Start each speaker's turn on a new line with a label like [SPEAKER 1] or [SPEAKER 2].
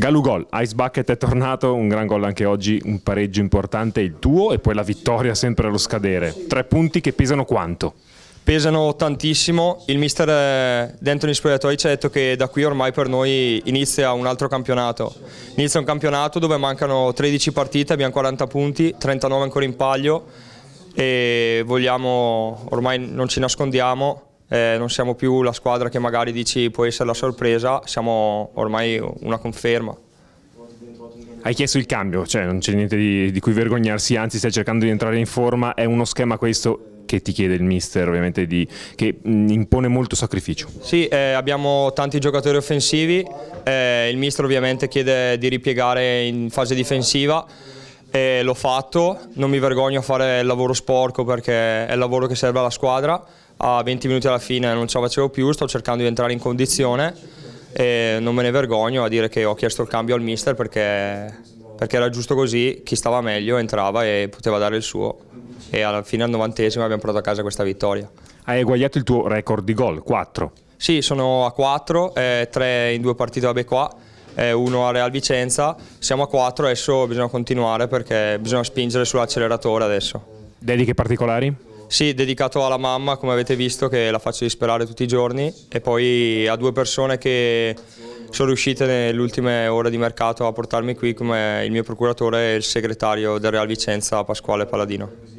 [SPEAKER 1] Galugol, Ice Bucket è tornato, un gran gol anche oggi, un pareggio importante il tuo e poi la vittoria sempre allo scadere. Tre punti che pesano quanto? Pesano tantissimo,
[SPEAKER 2] il mister eh, dentro gli spogliatoi ci ha detto che da qui ormai per noi inizia un altro campionato. Inizia un campionato dove mancano 13 partite, abbiamo 40 punti, 39 ancora in palio e vogliamo, ormai non ci nascondiamo, eh, non siamo più la squadra che magari dici può essere la sorpresa, siamo ormai una conferma.
[SPEAKER 1] Hai chiesto il cambio, cioè non c'è niente di, di cui vergognarsi, anzi stai cercando di entrare in forma, è uno schema questo che ti chiede il mister ovviamente di, che mm, impone molto sacrificio.
[SPEAKER 2] Sì, eh, abbiamo tanti giocatori offensivi, eh, il mister ovviamente chiede di ripiegare in fase difensiva, e l'ho fatto, non mi vergogno a fare il lavoro sporco perché è il lavoro che serve alla squadra, a 20 minuti alla fine non ce la facevo più, sto cercando di entrare in condizione e non me ne vergogno a dire che ho chiesto il cambio al mister perché, perché era giusto così, chi stava meglio entrava e poteva dare il suo e alla fine al novantesimo abbiamo portato a casa questa vittoria.
[SPEAKER 1] Hai eguagliato il tuo record di gol, 4?
[SPEAKER 2] Sì, sono a 4, eh, 3 in due partite vabbè qua uno a Real Vicenza, siamo a 4, adesso bisogna continuare perché bisogna spingere sull'acceleratore
[SPEAKER 1] adesso. Dediche particolari?
[SPEAKER 2] Sì, dedicato alla mamma, come avete visto, che la faccio disperare tutti i giorni e poi a due persone che sono riuscite nelle ultime ore di mercato a portarmi qui come il mio procuratore e il segretario del Real Vicenza Pasquale Paladino.